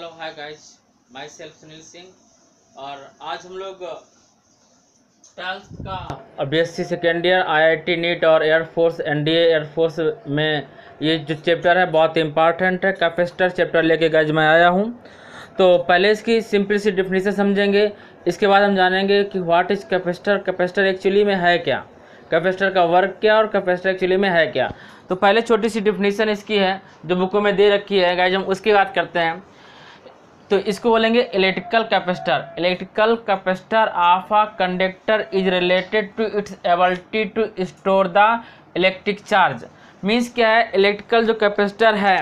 hello hi guys myself Sunil Singh और आज हम लोग ट्वेल्थ का B S C second year IIT NEET और एयरफोर्स एनडीए एयरफोर्स में ये जो चैप्टर है बहुत इंपॉर्टेंट है कैपेसिटर चैप्टर लेके गाइज मैं आया हूँ तो पहले इसकी सिंपल सी डिफिनीशन समझेंगे इसके बाद हम जानेंगे कि what is capacitor capacitor actually में है क्या कैपेसिटर का वर्क क्या और कैपेसिटर एक्चुअली में है क्या तो पहले छोटी सी डिफिनीशन इसकी है जो बुकों में दे रखी है गाइज हम उसकी बात करते हैं तो इसको बोलेंगे electrical capacitor electrical capacitor of a conductor is related to its ability to store the electric charge means क्या है इलेक्ट्रिकल जो कैपेसिटर है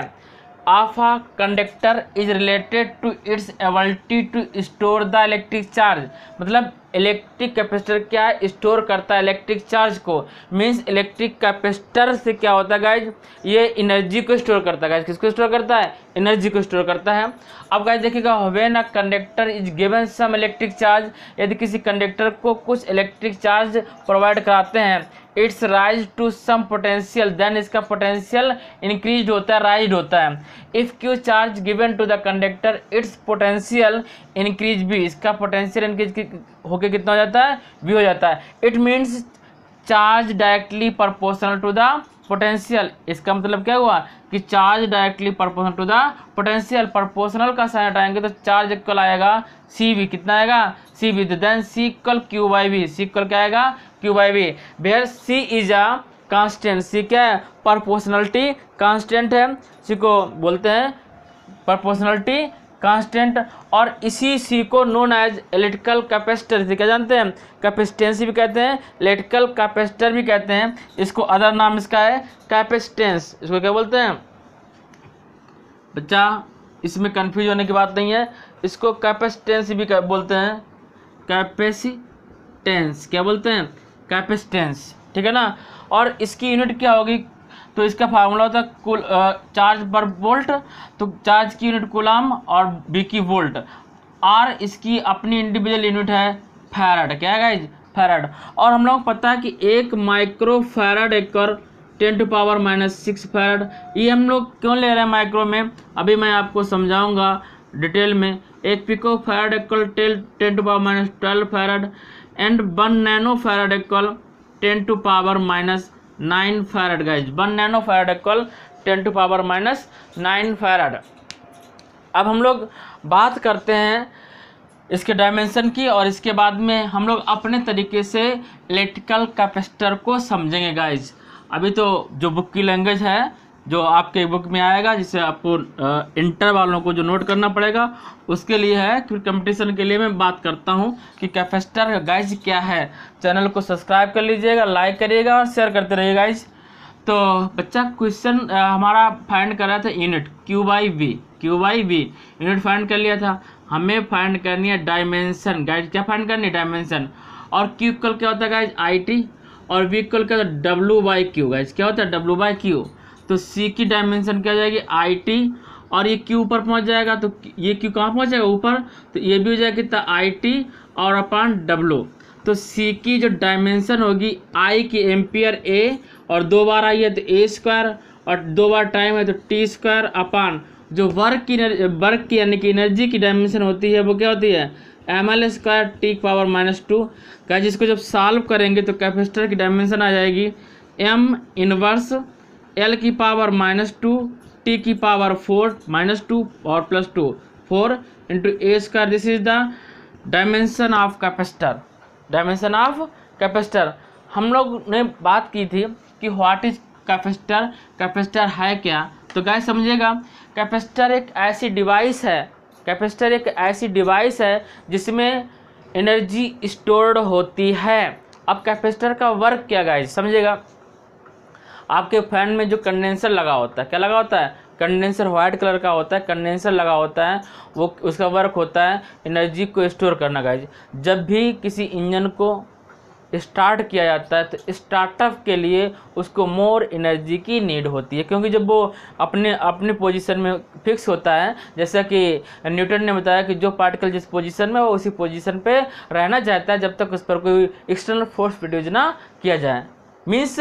of a conductor is related to its ability to store the electric charge मतलब electric capacitor क्या है store करता है electric charge को मीन्स इलेक्ट्रिक कैपेसिटर से क्या होता है गाइज ये इनर्जी को स्टोर करता है गाइज किसको स्टोर करता है एनर्जी को स्टोर करता है अब गाइज देखिएगा when a conductor is given some electric charge यदि किसी कंडक्टर को कुछ इलेक्ट्रिक चार्ज प्रोवाइड कराते हैं its rise to some potential then इसका पोटेंशियल इंक्रीज होता है राइज होता है if Q charge given to the conductor its potential increase भी इसका पोटेंशियल इंक्रीज होके कितना हो जाता है भी हो जाता है it means charge directly proportional to the potential इसका मतलब क्या हुआ कि charge directly proportional to the potential proportional का साइन हटाएंगे तो चार्ज इक्वल आएगा सी वी कितना आएगा सी भी then C equal Q by V C equal क्या आएगा Q by V where C is a constant C क्या है परपोशनलिटी कांस्टेंट है सी को बोलते हैं प्रपोर्शनलिटी कांस्टेंट और इसी सी को नोन एज इलेक्ट्रिकल कैपेसिटर क्या जानते हैं कैपेसिटेंसी भी कहते हैं इलेक्ट्रिकल कैपेसिटर भी कहते हैं इसको अदर नाम इसका है कैपेसिटेंस इसको क्या बोलते हैं बच्चा इसमें कंफ्यूज होने की बात नहीं है इसको कैपेसिटेंस भी बोलते हैं कैपेसिटेंस क्या बोलते हैं कैपेसिटेंस ठीक है ना और इसकी यूनिट क्या होगी तो इसका फार्मूला होता है कुल चार्ज पर वोल्ट तो चार्ज की यूनिट कुलाम और बी की वोल्ट आर इसकी अपनी इंडिविजुअल यूनिट है फैरड क्या है गाइज फैरड और हम लोग पता है कि एक microfarad equal ten to power minus six farad ये हम लोग क्यों ले रहे हैं माइक्रो में अभी मैं आपको समझाऊंगा डिटेल में एक picofarad equal ten to power minus twelve farad and one nanofarad equal ten to power minus nine farad guys one nanofarad equal ten to power minus nine farad अब हम लोग बात करते हैं इसके dimension की और इसके बाद में हम लोग अपने तरीके से इलेक्ट्रिकल कैपेसिटर को समझेंगे गाइज अभी तो जो बुक की लैंग्वेज है जो आपके बुक में आएगा जिसे आपको इंटर वालों को जो नोट करना पड़ेगा उसके लिए है फिर कंपटीशन के लिए मैं बात करता हूँ कि कैफेस्टर गाइज क्या है चैनल को सब्सक्राइब कर लीजिएगा लाइक करिएगा और शेयर करते रहिए गाइज तो बच्चा क्वेश्चन हमारा फाइंड कर रहा था unit Q by V Q by V unit find कर लिया था हमें फाइंड करनी है डायमेंशन गाइज क्या फाइंड करनी है डायमेंशन और क्यूकल क्या होता है गाइज आई टी और वीकल क्या होता है डब्ल्यू बाई क्यू गाइज क्या होता है डब्ल्यू बाई क्यू तो सी की डायमेंशन क्या हो जाएगी आई टी और ये क्यू ऊपर पहुंच जाएगा तो ये क्यू कहाँ पहुंच जाएगा ऊपर तो ये भी हो जाएगा कितना आई टी और अपान डब्लू तो सी की जो डायमेंशन होगी आई की एम्पियर ए और दो बार आई है तो ए स्क्वायर और दो बार टाइम है तो टी स्क्वायर अपान जो वर्क की वर्क की यानी कि एनर्जी की डायमेंशन होती है वो क्या होती है M L square T power minus two क्या जिसको जब सॉल्व करेंगे तो कैपेसिटर की डायमेंशन आ जाएगी एम इनवर्स एल की पावर माइनस टू टी की पावर फोर माइनस टू और plus two four into A square this is the dimension of capacitor dimension of capacitor हम लोग ने बात की थी कि व्हाट इज कैपेसिटर कैपेसिटर है क्या तो गाय समझेगा कैपेसिटर एक ऐसी डिवाइस है कैपेसिटर एक ऐसी डिवाइस है जिसमें एनर्जी स्टोर्ड होती है अब कैपेसिटर का वर्क क्या गाय समझेगा आपके फ़ैन में जो कंडेंसर लगा होता है क्या लगा होता है कंडेंसर वाइट कलर का होता है कंडेंसर लगा होता है वो उसका वर्क होता है एनर्जी को स्टोर करना गाइज जब भी किसी इंजन को स्टार्ट किया जाता है तो स्टार्टअप के लिए उसको मोर एनर्जी की नीड होती है क्योंकि जब वो अपने अपने पोजीशन में फिक्स होता है जैसा कि न्यूटन ने बताया कि जो पार्टिकल जिस पोजीशन में वो उसी पोजीशन पे रहना चाहता है जब तक उस पर कोई एक्सटर्नल फोर्स प्रोड्यूज ना किया जाए मीन्स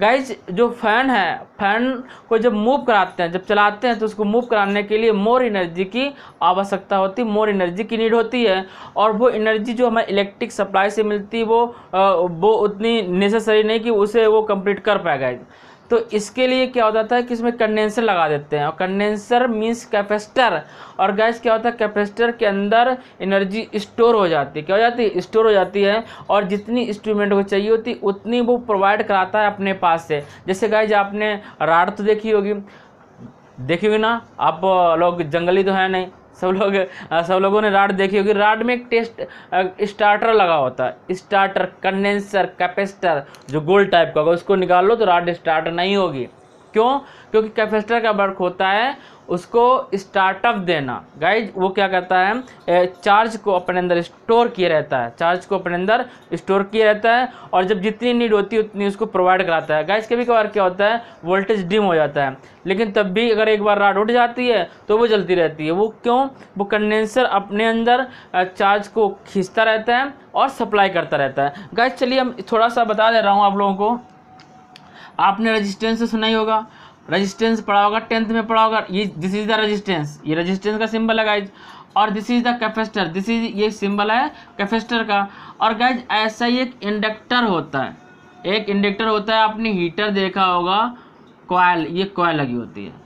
गाइज जो फैन है फैन को जब मूव कराते हैं जब चलाते हैं तो उसको मूव कराने के लिए मोर एनर्जी की आवश्यकता होती है मोर एनर्जी की नीड होती है और वो एनर्जी जो हमें इलेक्ट्रिक सप्लाई से मिलती है वो वो उतनी नेसेसरी नहीं कि उसे वो कंप्लीट कर पाए गाइज तो इसके लिए क्या हो जाता था कि इसमें कंडेंसर लगा देते हैं और कंडेंसर मीन्स कैपेसिटर और गैस क्या होता है कैपेसिटर के अंदर एनर्जी स्टोर हो जाती है क्या हो जाती है स्टोर हो जाती है और जितनी इंस्ट्रूमेंट को चाहिए होती उतनी वो प्रोवाइड कराता है अपने पास से जैसे गैस आपने राड तो देखी होगी देखी होगी ना आप लोग जंगली तो हैं नहीं सब लोग सब लोगों ने राड देखी होगी राड में एक टेस्ट स्टार्टर लगा होता है स्टार्टर कंडेंसर कैपेसिटर जो गोल टाइप का होगा उसको निकाल लो तो राड स्टार्टर नहीं होगी क्यों क्योंकि कैपेसिटर का वर्क होता है उसको स्टार्टअप देना गाइज वो क्या करता है चार्ज को अपने अंदर स्टोर किए रहता है चार्ज को अपने अंदर स्टोर किए रहता है और जब जितनी नीड होती है उतनी उसको प्रोवाइड कराता है गाइज कभी कभार क्या होता है वोल्टेज डिम हो जाता है लेकिन तब भी अगर एक बार राड उठ जाती है तो वो जलती रहती है वो क्यों वो कंडेंसर अपने अंदर चार्ज को खींचता रहता है और सप्लाई करता रहता है गाइज चलिए हम थोड़ा सा बता दे रहा हूँ आप लोगों को आपने रजिस्टेंस सुना ही होगा रजिस्टेंस पढ़ा होगा टेंथ में पढ़ा होगा ये दिस इज द रजिस्टेंस ये रजिस्टेंस का सिंबल है गाइज और this is the capacitor this is ये सिंबल है कैपेसिटर का और गाइज ऐसा ही एक इंडक्टर होता है एक इंडक्टर होता है आपने हीटर देखा होगा कोयल ये कोयल लगी होती है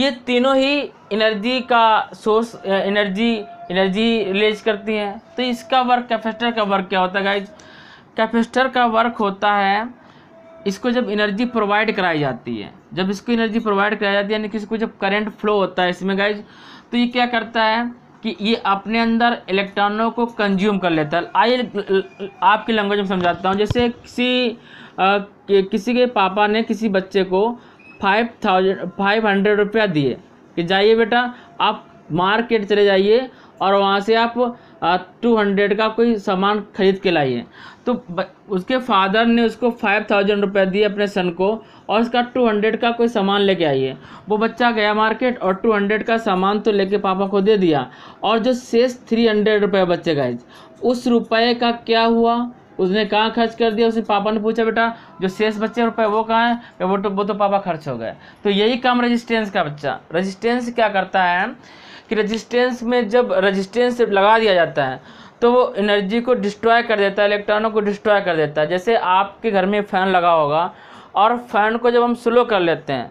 ये तीनों ही एनर्जी का सोर्स एनर्जी एनर्जी रिलीज करती हैं तो इसका वर्क कैपेसिटर का वर्क क्या होता है गाइज कैपेसिटर का वर्क होता है इसको जब एनर्जी प्रोवाइड कराई जाती है जब इसको एनर्जी प्रोवाइड कराई जाती है यानी कि इसको जब करंट फ्लो होता है इसमें गाइज तो ये क्या करता है कि ये अपने अंदर इलेक्ट्रॉनों को कंज्यूम कर लेता है आइए आपकी लैंग्वेज में समझाता हूँ जैसे किसी आ, कि, किसी के पापा ने किसी बच्चे को फाइव थाउजेंड फाइव हंड्रेड रुपया दिए कि जाइए बेटा आप मार्केट चले जाइए और वहाँ से आप टू हंड्रेड का कोई सामान खरीद के लाइए तो उसके फादर ने उसको फाइव थाउजेंड रुपये दिए अपने सन को और उसका टू हंड्रेड का कोई सामान लेके आइए वो बच्चा गया मार्केट और टू हंड्रेड का सामान तो लेके पापा को दे दिया और जो शेष थ्री हंड्रेड रुपये बच्चे गए उस रुपये का क्या हुआ उसने कहाँ खर्च कर दिया उसे पापा ने पूछा बेटा जो शेष बच्चे रुपए वो कहाँ है वो तो वो तो पापा खर्च हो गए तो यही काम रेजिस्टेंस का बच्चा रेजिस्टेंस क्या करता है कि रजिस्टेंस में जब रजिस्टेंस लगा दिया जाता है तो वो एनर्जी को डिस्ट्रॉय कर देता है इलेक्ट्रॉनों को डिस्ट्रॉय कर देता है जैसे आपके घर में फ़ैन लगा होगा और फ़ैन को जब हम स्लो कर लेते हैं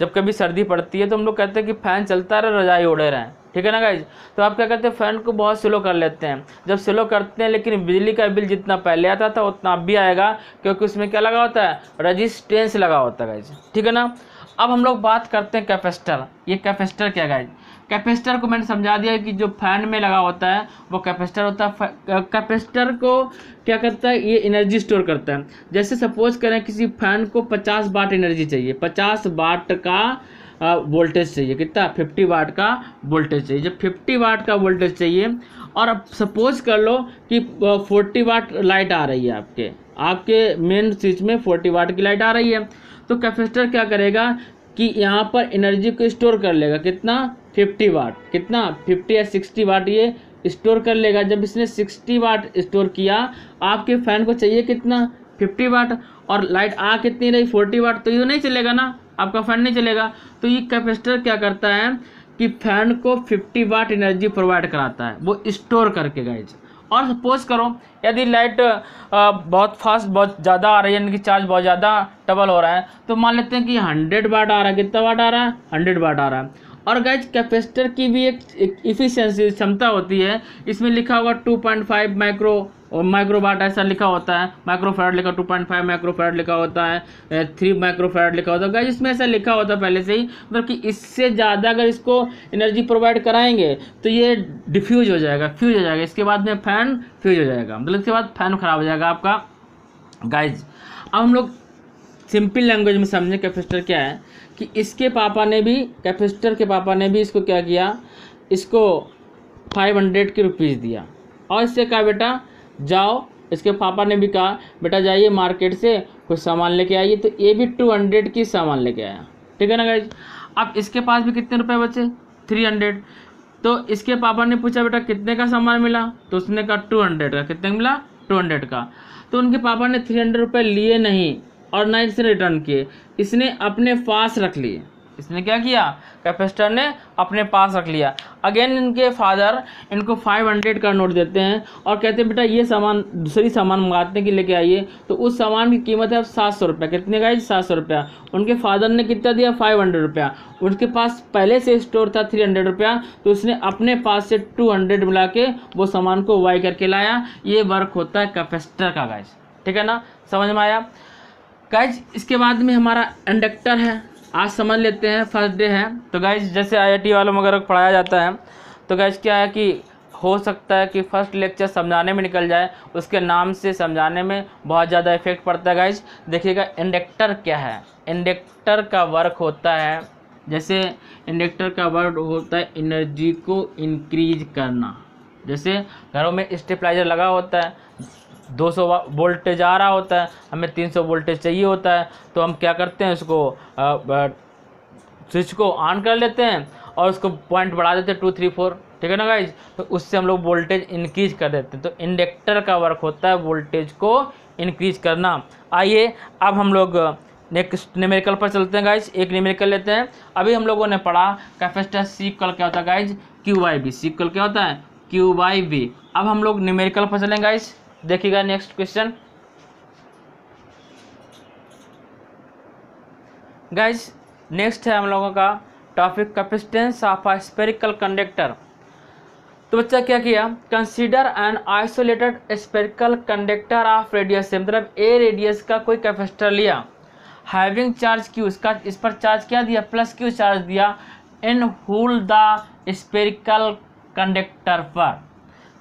जब कभी सर्दी पड़ती है तो हम लोग कहते हैं कि फ़ैन चलता रहे रजाई उड़े रहें ठीक है ना गाइज तो आप क्या कहते हैं फ़ैन को बहुत स्लो कर लेते हैं जब स्लो करते हैं लेकिन बिजली का बिल जितना पहले आता था उतना अब भी आएगा क्योंकि उसमें क्या लगा होता है रजिस्टेंस लगा होता है गाइज ठीक है ना अब हम लोग बात करते हैं कैपेसिटर ये कैपेसिटर क्या गाइज कैपेसिटर को मैंने समझा दिया कि जो फैन में लगा होता है वो कैपेसिटर होता है कैपेसिटर को क्या करता है ये एनर्जी स्टोर करता है जैसे सपोज करें किसी फैन को पचास वाट एनर्जी चाहिए पचास वाट का वोल्टेज चाहिए कितना फिफ्टी वाट का वोल्टेज चाहिए जब फिफ्टी वाट का वोल्टेज चाहिए और अब सपोज कर लो कि फोर्टी वाट लाइट आ रही है आपके आपके मेन स्विच में फोर्टी वाट की लाइट आ रही है तो कैपेसिटर क्या करेगा कि यहाँ पर एनर्जी को स्टोर कर लेगा कितना 50 वाट कितना 50 या 60 वाट ये स्टोर कर लेगा जब इसने 60 वाट स्टोर किया आपके फ़ैन को चाहिए कितना 50 वाट और लाइट आ कितनी रही 40 वाट तो ये नहीं चलेगा ना आपका फ़ैन नहीं चलेगा तो ये कैपेसिटर क्या करता है कि फ़ैन को 50 वाट एनर्जी प्रोवाइड कराता है वो स्टोर करके गए और सपोज करो यदि लाइट बहुत फास्ट बहुत ज़्यादा आ रही है यानी कि चार्ज बहुत ज़्यादा डबल हो रहा है तो मान लेते हैं कि हंड्रेड वाट आ रहा है कितना वाट आ रहा है हंड्रेड वाट आ रहा है और गैज कैपेसिटर की भी एक इफ़िशेंसी क्षमता होती है इसमें लिखा होगा 2.5 माइक्रो माइक्रोबाट ऐसा लिखा होता है माइक्रोफेराड लिखा 2.5 माइक्रोफेराड लिखा होता है थ्री माइक्रोफेराड लिखा होता है गैज इसमें ऐसा लिखा होता है पहले से ही मतलब कि इससे ज़्यादा अगर इसको एनर्जी प्रोवाइड कराएंगे तो ये डिफ्यूज हो जाएगा फ्यूज हो जाएगा इसके बाद में फैन फ्यूज हो जाएगा मतलब इसके बाद फैन ख़राब हो जाएगा आपका गैज अब हम लोग सिंपल लैंग्वेज में समझें कैपेसिटर क्या है कि इसके पापा ने भी कैपेसिटर के पापा ने भी इसको क्या किया इसको फाइव हंड्रेड के रुपीज़ दिया और इससे कहा बेटा जाओ इसके पापा ने भी कहा बेटा जाइए मार्केट से कुछ सामान लेके आइए तो ये भी टू हंड्रेड की सामान लेके आया ठीक है ना गाइज अब इसके पास भी कितने रुपए बचे थ्री हंड्रेड तो इसके पापा ने पूछा बेटा कितने का सामान मिला तो उसने कहा टू हंड्रेड का कितने मिला टू हंड्रेड का तो उनके पापा ने थ्री हंड्रेड रुपये लिए नहीं और ना इसने रिटर्न किए इसने अपने पास रख लिए इसने क्या किया कैपेसिटर ने अपने पास रख लिया अगेन इनके फादर इनको फाइव हंड्रेड का नोट देते हैं और कहते हैं बेटा ये सामान दूसरी सामान मंगाते हैं कि लेके आइए तो उस सामान की कीमत है अब सात सौ रुपया कितने का है सात सौ रुपया उनके फादर ने कितना दिया फाइव हंड्रेड रुपया उनके पास पहले से स्टोर था थ्री हंड्रेड रुपया तो उसने अपने पास से टू हंड्रेड मिला के वो सामान को वाई करके लाया ये वर्क होता है कैपेस्टर का गाइज ठीक है ना समझ में आया गाइज इसके बाद में हमारा इंडक्टर है आज समझ लेते हैं फर्स्ट डे है तो गाइज जैसे आई वालों में अगर पढ़ाया जाता है तो गाइज क्या है कि हो सकता है कि फर्स्ट लेक्चर समझाने में निकल जाए उसके नाम से समझाने में बहुत ज़्यादा इफेक्ट पड़ता है गाइज देखिएगा इंडक्टर क्या है इंडक्टर का वर्क होता है जैसे इंडक्टर का वर्क होता है एनर्जी को इंक्रीज करना जैसे घरों में स्टेपलाइजर लगा होता है 200 वोल्टेज आ रहा होता है हमें 300 वोल्टेज चाहिए होता है तो हम क्या करते हैं उसको स्विच को ऑन कर लेते हैं और उसको पॉइंट बढ़ा देते हैं टू थ्री फोर ठीक है ना गाइज तो उससे हम लोग वोल्टेज इंक्रीज कर देते हैं तो इंडक्टर का वर्क होता है वोल्टेज को इंक्रीज करना आइए अब हम लोग नेक्स्ट न्यूमेरिकल पर चलते हैं गाइज एक न्यूमेरिकल लेते हैं अभी हम लोगों ने पढ़ा कैपेसिटर सीक्वल क्या होता है guys Q Y B C equal क्या होता है क्यू वाई बी अब हम लोग न्यूमेरिकल पर चलें गाइज देखिएगा नेक्स्ट क्वेश्चन गाइज नेक्स्ट है हम लोगों का topic capacitance of spherical conductor तो बच्चा क्या किया consider an isolated spherical conductor of radius से मतलब ए रेडियस का कोई कैपेसिटर लिया हैविंग चार्ज की उसका इस पर चार्ज क्या दिया प्लस क्यू चार्ज दिया in whole the spherical conductor पर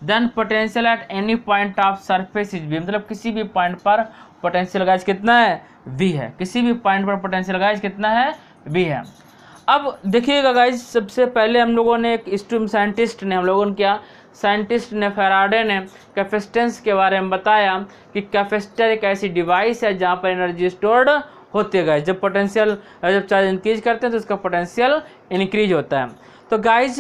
then potential at any point of surface is V मतलब किसी भी पॉइंट पर पोटेंशियल गाइज कितना है वी है किसी भी पॉइंट पर पोटेंशियल गाइज कितना है वी है अब देखिएगा गाइज सबसे पहले हम लोगों ने एक स्टूम साइंटिस्ट ने हम लोगों ने किया साइंटिस्ट ने फेराडे ने कैफेस्टेंस के बारे में बताया कि कैफेस्टर एक ऐसी डिवाइस है जहाँ पर एनर्जी स्टोर्ड होती है गाइज जब पोटेंशियल जब चार्ज इंक्रीज करते हैं तो उसका पोटेंशियल इंक्रीज होता है तो गाइज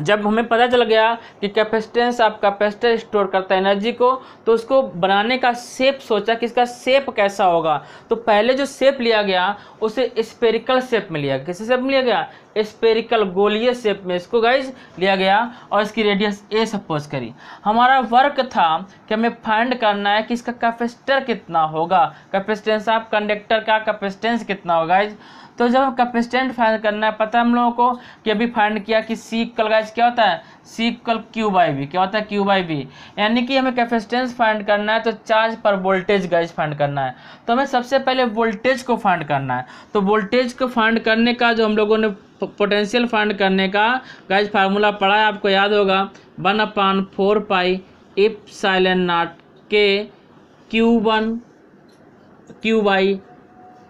जब हमें पता चल गया कि कैपेसिटेंस आप कैपेसिटर स्टोर करता है एनर्जी को तो उसको बनाने का शेप सोचा कि इसका शेप कैसा होगा तो पहले जो शेप लिया गया उसे स्पेरिकल शेप में लिया कैसे शेप में लिया गया स्पेरिकल गोलीय शेप में इसको गाइज लिया गया और इसकी रेडियस ए सपोज करी हमारा वर्क था कि हमें फाइंड करना है कि इसका कैपेसिटर कितना होगा कैपेसिटेंस आप कंडक्टर का कैपेसिटेंस कितना होगा गाइज तो जब हम कैपेसिटेंट फाइंड करना है पता है हम लोगों को कि अभी फाइंड किया कि सी कल गाइज क्या होता है सी कल क्यू बाई बी क्या होता है क्यू बाई बी यानी कि हमें कैपेसिटेंस फाइंड करना है तो चार्ज पर वोल्टेज गाइज फाइंड करना है तो हमें सबसे पहले वोल्टेज को फाइंड करना है तो वोल्टेज को फाइंड करने का जो हम लोगों ने पोटेंशियल फाइंड करने का गाइज फार्मूला पढ़ा है आपको याद होगा one upon four pi epsilon naught के Q one Q by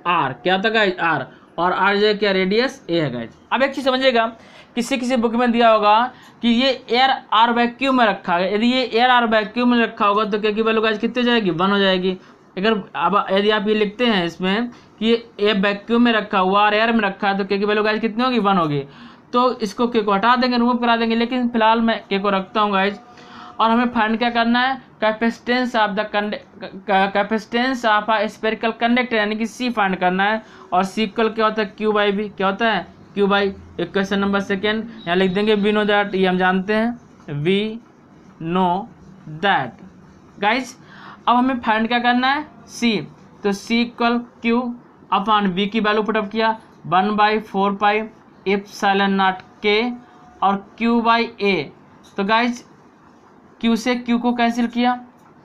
R क्या होता है आर और आर जे क्या रेडियस ए है गैज अब एक चीज़ समझिएगा किसी किसी बुक में दिया होगा कि ये एयर आर वैक्यूम में रखा है यदि ये एयर आर वैक्यूम में रखा होगा तो क्या की वैल्यू गैज कितनी जाएगी वन हो जाएगी अगर अब यदि आप ये लिखते हैं इसमें कि ये वैक्यूम में रखा हुआ और एयर में रखा है तो क्या की वैल्यू गैज कितनी होगी वन होगी तो इसको के को हटा देंगे रिमूव करा देंगे लेकिन फिलहाल मैं के को रखता हूँ गाइज़ और हमें फाइंड क्या करना है capacitance of the capacitance of a spherical conductor यानी कि सी फाइंड करना है और सीक्वल क्या होता है क्यू बाई बी क्या होता है क्यू बाई एक क्वेश्चन नंबर सेकेंड यहाँ लिख देंगे वी नो दैट ये हम जानते हैं वी नो दैट गाइज अब हमें फाइंड क्या करना है सी तो C equal Q upon B की वैल्यू पुटअप किया one by four pi epsilon naught के और क्यू बाई ए तो गाइज क्यू से क्यू को कैंसिल किया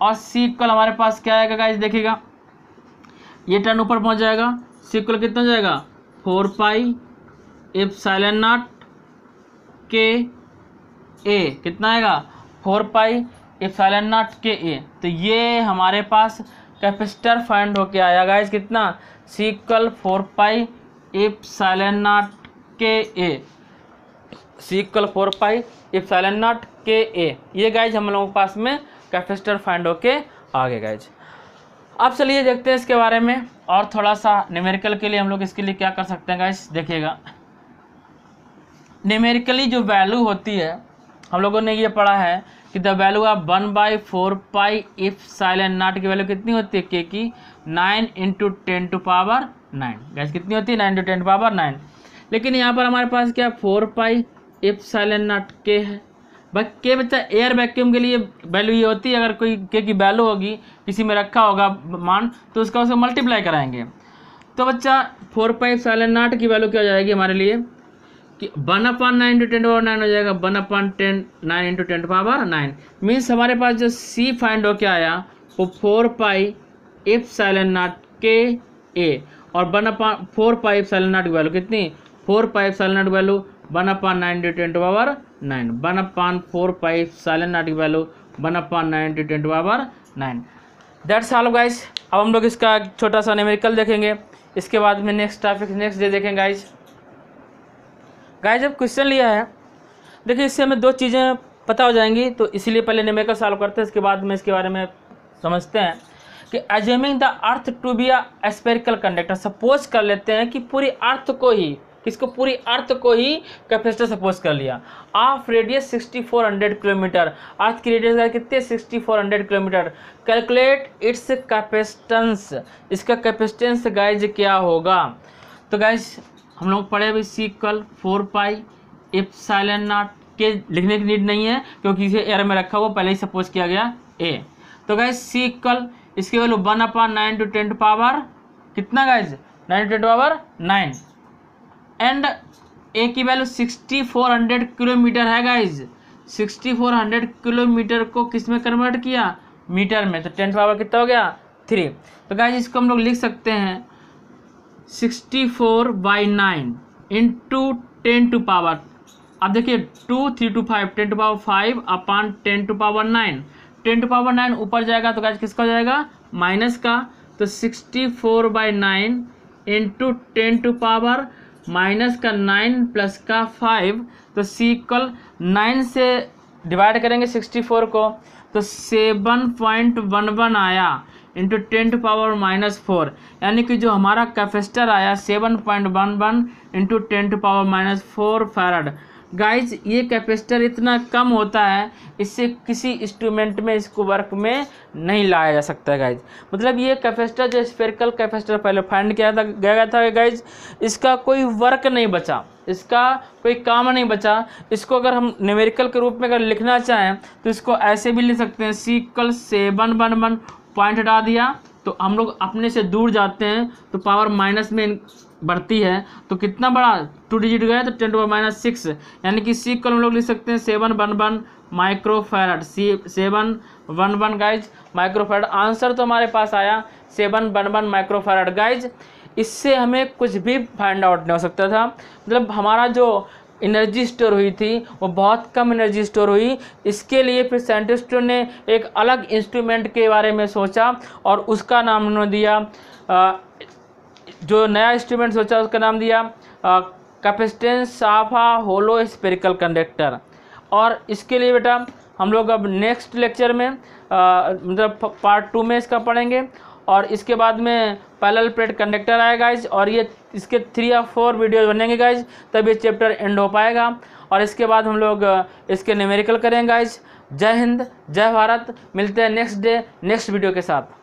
और सी इक्वल हमारे पास क्या आएगा गाइज देखेगा ये टर्न ऊपर पहुंच जाएगा सी इक्वल कितना जाएगा four pi epsilon naught के ए कितना आएगा four pi epsilon naught के ए तो ये हमारे पास कैपेसिटर फाइंड होके आया गाइज कितना C equal four pi epsilon naught के A C equal four pi epsilon naught के ए ये गाइज हम लोगों के पास में कैपेसिटर फाइंड होके आगे गाइज अब चलिए देखते हैं इसके बारे में और थोड़ा सा न्यूमेरिकल के लिए हम लोग इसके लिए क्या कर सकते हैं गाइज देखिएगा न्यूमेरिकली जो वैल्यू होती है हम लोगों ने ये पढ़ा है कि the value of one by four pi epsilon naught की वैल्यू कितनी होती है के की nine into ten to power nine guys कितनी होती है nine to ten to power nine लेकिन यहाँ पर हमारे पास क्या four pi epsilon naught के है बाकी के बच्चा तो एयर वैक्यूम के लिए वैल्यू ये होती है अगर कोई के की वैल्यू होगी किसी में रखा होगा मान तो उसका उसे मल्टीप्लाई कराएंगे तो बच्चा फोर पाइव साइलेंट नाट की वैल्यू क्या हो जाएगी हमारे लिए कि one upon nine into ten power nine हो जाएगा one upon ten nine into ten power nine means हमारे पास जो सी फाइंड के आया वो four pi epsilon naught के ए और वन अपान फोर पाइव एफ नाट की वैल्यू कितनी फोर पाइव एफ naught naught value one upon nine to twenty to nine one upon four pi silent naught की value one upon nine to twenty to power nine that's all guys अब हम लोग इसका छोटा सा numerical देखेंगे इसके बाद में नेक्स्ट टॉपिक नेक्स्ट डे देखेंगे गाइज गाइज जब क्वेश्चन लिया है देखिए इससे हमें दो चीज़ें पता हो जाएंगी तो इसीलिए पहले न्यूमेरिकल सॉल्व करते हैं इसके बाद में इसके बारे में समझते हैं कि assuming the earth to be a conductor suppose कर लेते हैं कि पूरी अर्थ को ही इसको पूरी अर्थ को ही कैपेसिटर सपोज कर लिया ऑफ रेडियस 6400 किलोमीटर अर्थ की रेडियस कितने 6400 किलोमीटर कैलकुलेट इट्स कैपेसिटेंस इसका कैपेसिटेंस गाइज क्या होगा तो गाइज हम लोग पढ़े अभी C four pi epsilon naught के लिखने की नीड नहीं है क्योंकि इसे एयर में रखा हुआ पहले ही सपोज किया गया ए तो guys C equal value one upon nine to tenth power कितना guys nine to tenth power nine and A की value sixty four hundred kilometre है guys sixty four hundred kilometre को किस में कन्वर्ट किया मीटर में तो ten power कितना हो गया थ्री तो गाइज इसको हम लोग लिख सकते हैं sixty four by nine into ten to power अब देखिए two three two five ten to power five upon ten to power nine ten to power nine ऊपर जाएगा तो गाइज किसका हो जाएगा माइनस का तो sixty four by nine into ten to power minus का नाइन प्लस का फाइव तो सी इक्वल नाइन से डिवाइड करेंगे सिक्सटी फोर को तो सेवन पॉइंट वन वन आया into ten power minus four यानी कि जो हमारा कैपेसिटर आया seven point one one into ten power minus four farad guys ये कैपेसिटर इतना कम होता है इससे किसी इंस्ट्रूमेंट में इसको वर्क में नहीं लाया जा सकता है गाइज मतलब ये कैपेसिटर जो स्पेरिकल कैपेसिटर पहले फाइंड किया था गया था गाइज इसका कोई वर्क नहीं बचा इसका कोई काम नहीं बचा इसको अगर हम न्यूमेरिकल के रूप में अगर लिखना चाहें तो इसको ऐसे भी लिख सकते हैं C equal seven one one point हटा दिया तो हम लोग अपने से दूर जाते हैं तो पावर माइनस में बढ़ती है तो कितना बड़ा टू डिजिट गया तो टेन टू माइनस सिक्स यानी कि सी कल हम लोग लिख सकते हैं seven one one microfarad C seven one one guys microfarad answer तो हमारे पास आया seven one one microfarad guys इससे हमें कुछ भी फाइंड आउट नहीं हो सकता था मतलब हमारा जो एनर्जी स्टोर हुई थी वो बहुत कम एनर्जी स्टोर हुई इसके लिए फिर साइंटिस्टों ने एक अलग इंस्ट्रूमेंट के बारे में सोचा और उसका नाम उन्होंने दिया जो नया इंस्ट्रूमेंट सोचा उसका नाम दिया capacitance of a hollow spherical conductor और इसके लिए बेटा हम लोग अब नेक्स्ट लेक्चर में मतलब पार्ट टू में इसका पढ़ेंगे और इसके बाद में पैलल प्लेट कंडक्टर आएगा गाइज और ये इसके थ्री या फोर वीडियोज बनेंगे गाइज तब ये चैप्टर एंड हो पाएगा और इसके बाद हम लोग इसके न्यूमेरिकल करेंगे गाइज जय हिंद जय भारत मिलते हैं नेक्स्ट डे नेक्स्ट वीडियो के साथ